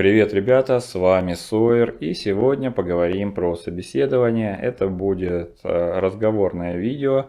Привет, ребята, с вами Сойер, и сегодня поговорим про собеседование. Это будет э, разговорное видео,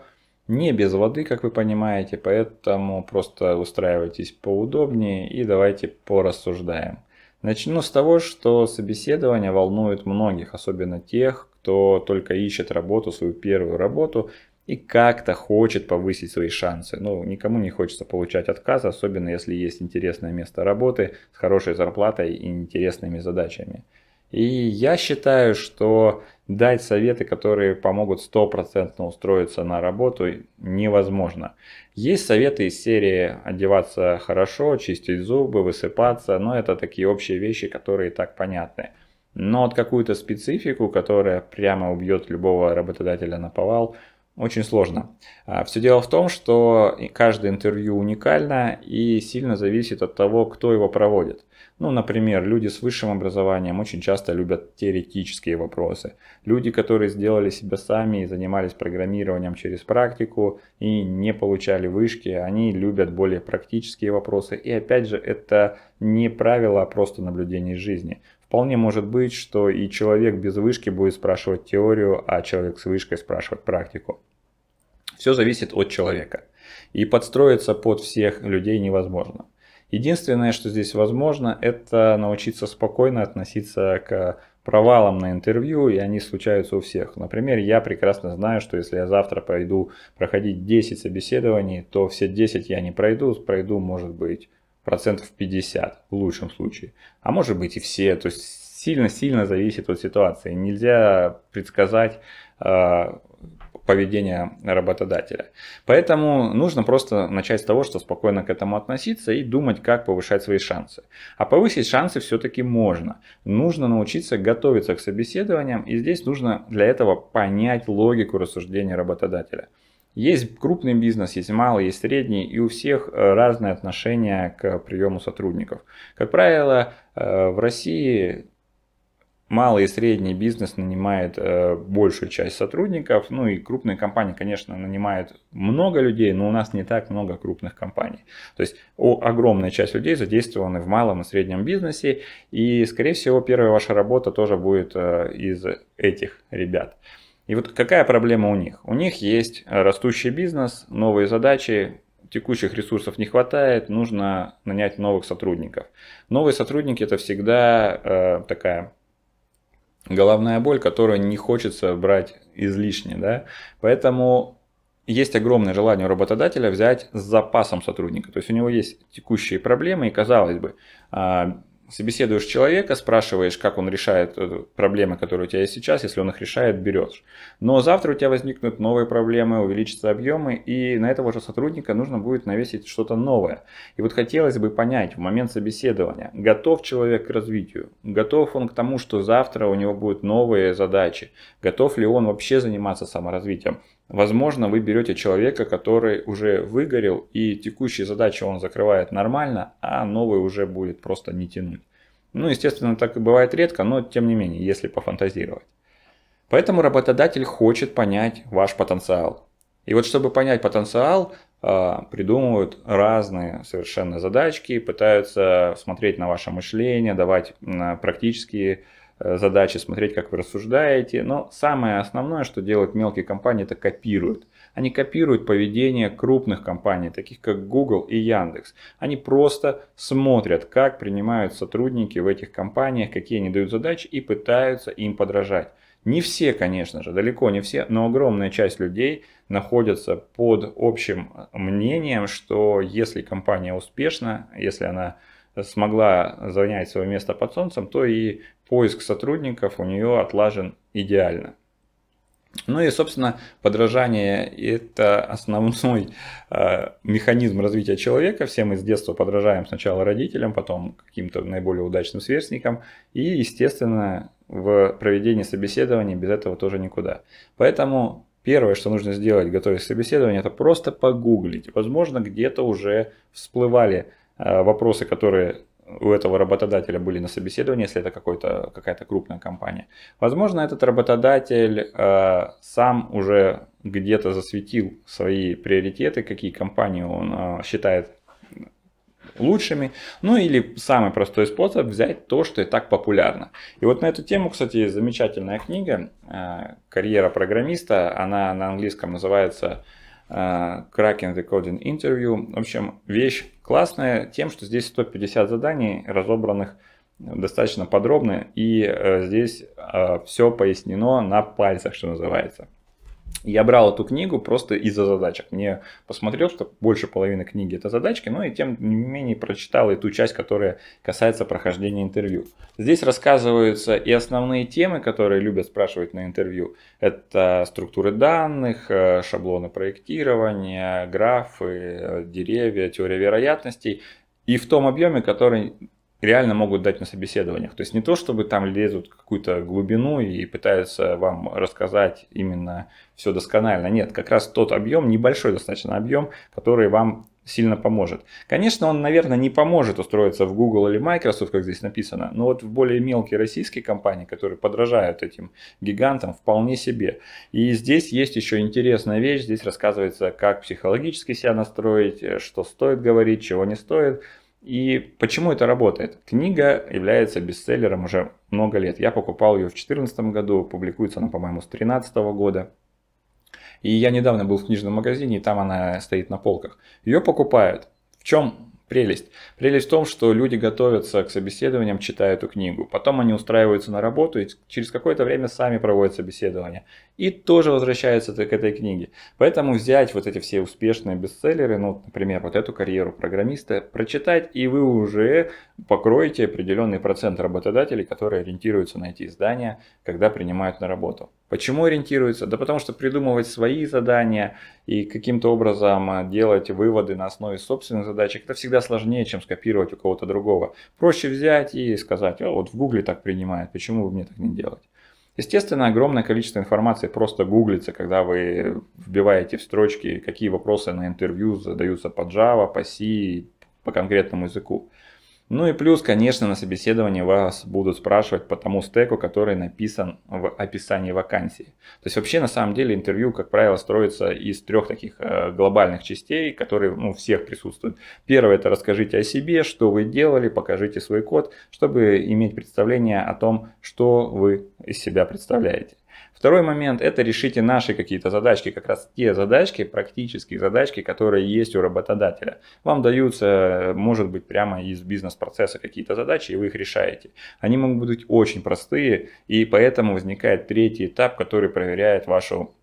не без воды, как вы понимаете, поэтому просто устраивайтесь поудобнее и давайте порассуждаем. Начну с того, что собеседование волнует многих, особенно тех, кто только ищет работу, свою первую работу, и как-то хочет повысить свои шансы. Ну, никому не хочется получать отказ, особенно если есть интересное место работы с хорошей зарплатой и интересными задачами. И я считаю, что дать советы, которые помогут стопроцентно устроиться на работу, невозможно. Есть советы из серии одеваться хорошо, чистить зубы, высыпаться, но это такие общие вещи, которые и так понятны. Но от какую-то специфику, которая прямо убьет любого работодателя на повал – очень сложно. А, Все дело в том, что каждое интервью уникально и сильно зависит от того, кто его проводит. Ну, например, люди с высшим образованием очень часто любят теоретические вопросы. Люди, которые сделали себя сами и занимались программированием через практику и не получали вышки, они любят более практические вопросы. И опять же, это не правило, а просто наблюдение жизни. Вполне может быть, что и человек без вышки будет спрашивать теорию, а человек с вышкой спрашивать практику. Все зависит от человека. И подстроиться под всех людей невозможно. Единственное, что здесь возможно, это научиться спокойно относиться к провалам на интервью, и они случаются у всех. Например, я прекрасно знаю, что если я завтра пойду проходить 10 собеседований, то все 10 я не пройду, пройду, может быть, процентов 50 в лучшем случае. А может быть и все, то есть сильно-сильно зависит от ситуации. Нельзя предсказать э, поведение работодателя. Поэтому нужно просто начать с того, что спокойно к этому относиться и думать, как повышать свои шансы. А повысить шансы все-таки можно. Нужно научиться готовиться к собеседованиям, и здесь нужно для этого понять логику рассуждения работодателя. Есть крупный бизнес, есть малый, есть средний, и у всех э, разные отношения к приему сотрудников. Как правило, э, в России малый и средний бизнес нанимает э, большую часть сотрудников, ну и крупные компании, конечно, нанимают много людей, но у нас не так много крупных компаний. То есть огромная часть людей задействованы в малом и среднем бизнесе, и, скорее всего, первая ваша работа тоже будет из этих ребят. И вот какая проблема у них? У них есть э, растущий бизнес, новые задачи, текущих ресурсов не хватает, нужно нанять новых сотрудников. Новые сотрудники это всегда э, такая головная боль, которую не хочется брать излишне. Да? Поэтому есть огромное желание у работодателя взять с запасом сотрудника. То есть у него есть текущие проблемы, и казалось бы, а, собеседуешь человека, спрашиваешь, как он решает э, проблемы, которые у тебя есть сейчас, если он их решает, берешь. Но завтра у тебя возникнут новые проблемы, увеличатся объемы, и на этого же сотрудника нужно будет навесить что-то новое. И вот хотелось бы понять в момент собеседования, готов человек к развитию, готов он к тому, что завтра у него будут новые задачи, готов ли он вообще заниматься саморазвитием. Возможно, вы берете человека, который уже выгорел, и текущие задачи он закрывает нормально, а новый уже будет просто не тянуть. Ну, естественно, так и бывает редко, но тем не менее, если пофантазировать. Поэтому работодатель хочет понять ваш потенциал. И вот чтобы понять потенциал, а, придумывают разные совершенно задачки, пытаются смотреть на ваше мышление, давать практические Э, задачи, смотреть, как вы рассуждаете. Но самое основное, что делают мелкие компании, это копируют. Они копируют поведение крупных компаний, таких как Google и Яндекс. Они просто смотрят, как принимают сотрудники в этих компаниях, какие они дают задачи и пытаются им подражать. Не все, конечно же, далеко не все, но огромная часть людей находятся под общим мнением, что если компания успешна, если она смогла занять свое место под солнцем, то и поиск сотрудников у нее отлажен идеально. Ну и, собственно, подражание – это основной э, механизм развития человека. Все мы с детства подражаем сначала родителям, потом каким-то наиболее удачным сверстникам. И, естественно, в проведении собеседования без этого тоже никуда. Поэтому первое, что нужно сделать, готовясь к собеседованию, это просто погуглить. Возможно, где-то уже всплывали Э, вопросы, которые у этого работодателя были на собеседовании, если это какая-то крупная компания. Возможно, этот работодатель э, сам уже где-то засветил свои приоритеты, какие компании он э, считает лучшими. Ну или самый простой способ взять то, что и так популярно. И вот на эту тему, кстати, замечательная книга э, «Карьера программиста». Она на английском называется э, «Cracking the Coding Interview». В общем, вещь классная тем, что здесь 150 заданий, разобранных достаточно подробно, и э, здесь э, все пояснено на пальцах, что называется. Я брал эту книгу просто из-за задачек. Мне посмотрел, что больше половины книги это задачки, но и тем не менее прочитал и ту часть, которая касается прохождения интервью. Здесь рассказываются и основные темы, которые любят спрашивать на интервью. Это структуры данных, э, шаблоны проектирования, графы, э, деревья, теория вероятностей. И в том объеме, который реально могут дать на собеседованиях. То есть не то, чтобы там лезут какую-то глубину и пытаются вам рассказать именно все досконально. Нет, как раз тот объем, небольшой достаточно объем, который вам сильно поможет. Конечно, он, наверное, не поможет устроиться в Google или Microsoft, как здесь написано, но вот в более мелкие российские компании, которые подражают этим гигантам, вполне себе. И здесь есть еще интересная вещь, здесь рассказывается, как психологически себя настроить, э, что стоит говорить, чего не стоит. И почему это работает? Книга является бестселлером уже много лет. Я покупал ее в 2014 году, публикуется она, по-моему, с 2013 года. И я недавно был в книжном магазине, и там она стоит на полках. Ее покупают. В чем прелесть? Прелесть в том, что люди готовятся к собеседованиям, читая эту книгу. Потом они устраиваются на работу и через какое-то время сами проводят собеседование. И тоже возвращаются к этой книге. Поэтому взять вот эти все успешные бестселлеры, ну, например, вот эту карьеру программиста, прочитать, и вы уже покроете определенный процент работодателей, которые ориентируются на эти издания, когда принимают на работу. Почему ориентируется? Да потому что придумывать свои задания и каким-то образом э, делать выводы на основе собственных задачек, это всегда сложнее, чем скопировать у кого-то другого. Проще взять и сказать, «А, вот в гугле так принимают, почему вы мне так не делать? Естественно, огромное количество информации просто гуглится, когда вы вбиваете в строчки, какие вопросы на интервью задаются по Java, по C, по конкретному языку. Ну и плюс, конечно, на собеседовании вас будут спрашивать по тому стеку, который написан в описании вакансии. То есть вообще на самом деле интервью, как правило, строится из трех таких э, глобальных частей, которые ну, у всех присутствуют. Первое это расскажите о себе, что вы делали, покажите свой код, чтобы иметь представление о том, что вы из себя представляете. Второй момент – это решите наши какие-то задачки, как раз те задачки, практические задачки, которые есть у работодателя. Вам даются, может быть, прямо из бизнес-процесса какие-то задачи, и вы их решаете. Они могут быть очень простые, и поэтому возникает третий этап, который проверяет вашу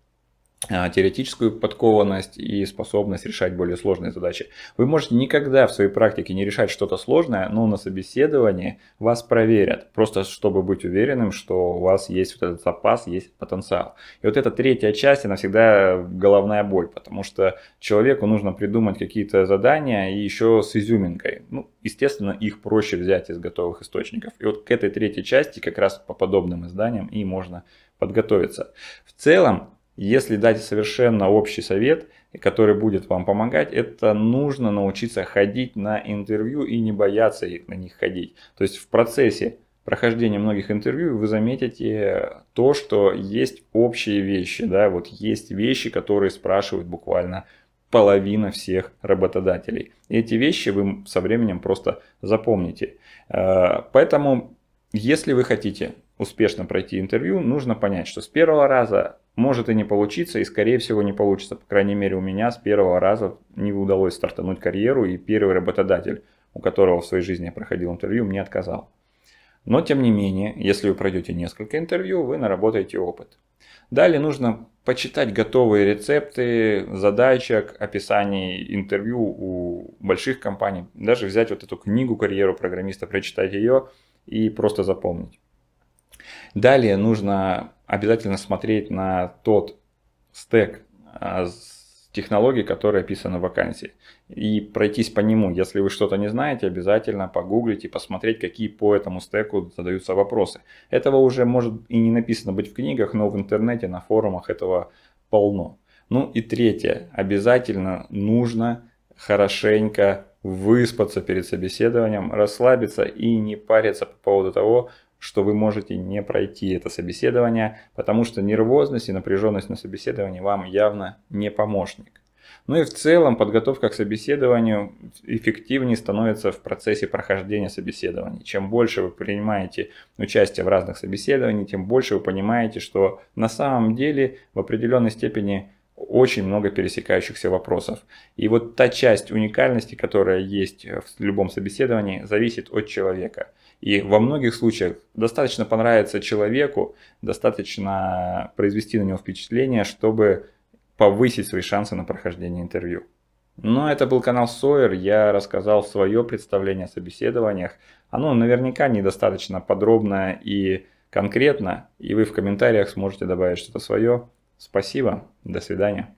а, теоретическую подкованность и способность решать более сложные задачи. Вы можете никогда в своей практике не решать что-то сложное, но на собеседовании вас проверят, просто чтобы быть уверенным, что у вас есть вот этот запас, есть потенциал. И вот эта третья часть, она всегда головная боль, потому что человеку нужно придумать какие-то задания и еще с изюминкой. Ну, естественно, их проще взять из готовых источников. И вот к этой третьей части как раз по подобным изданиям и можно подготовиться. В целом, если дать совершенно общий совет, который будет вам помогать, это нужно научиться ходить на интервью и не бояться на них ходить. То есть в процессе прохождения многих интервью вы заметите то, что есть общие вещи, да, вот есть вещи, которые спрашивают буквально половина всех работодателей. И эти вещи вы со временем просто запомните. Э, поэтому, если вы хотите успешно пройти интервью, нужно понять, что с первого раза может и не получиться, и скорее всего не получится. По крайней мере у меня с первого раза не удалось стартануть карьеру, и первый работодатель, у которого в своей жизни я проходил интервью, мне отказал. Но тем не менее, если вы пройдете несколько интервью, вы наработаете опыт. Далее нужно почитать готовые рецепты, задачек, описаний интервью у больших компаний. Даже взять вот эту книгу «Карьеру программиста», прочитать ее и просто запомнить. Далее нужно обязательно смотреть на тот стек а, технологий, которые описаны в вакансии. И пройтись по нему. Если вы что-то не знаете, обязательно погуглить и посмотреть, какие по этому стеку задаются вопросы. Этого уже может и не написано быть в книгах, но в интернете, на форумах этого полно. Ну и третье. Обязательно нужно хорошенько выспаться перед собеседованием, расслабиться и не париться по поводу того, что вы можете не пройти это собеседование, потому что нервозность и напряженность на собеседовании вам явно не помощник. Ну и в целом подготовка к собеседованию эффективнее становится в процессе прохождения собеседований. Чем больше вы принимаете участие в разных собеседованиях, тем больше вы понимаете, что на самом деле в определенной степени очень много пересекающихся вопросов. И вот та часть уникальности, которая есть в любом собеседовании, зависит от человека. И во многих случаях достаточно понравиться человеку, достаточно произвести на него впечатление, чтобы повысить свои шансы на прохождение интервью. Но это был канал Сойер, я рассказал свое представление о собеседованиях. Оно наверняка недостаточно подробное и конкретно, и вы в комментариях сможете добавить что-то свое. Спасибо, до свидания.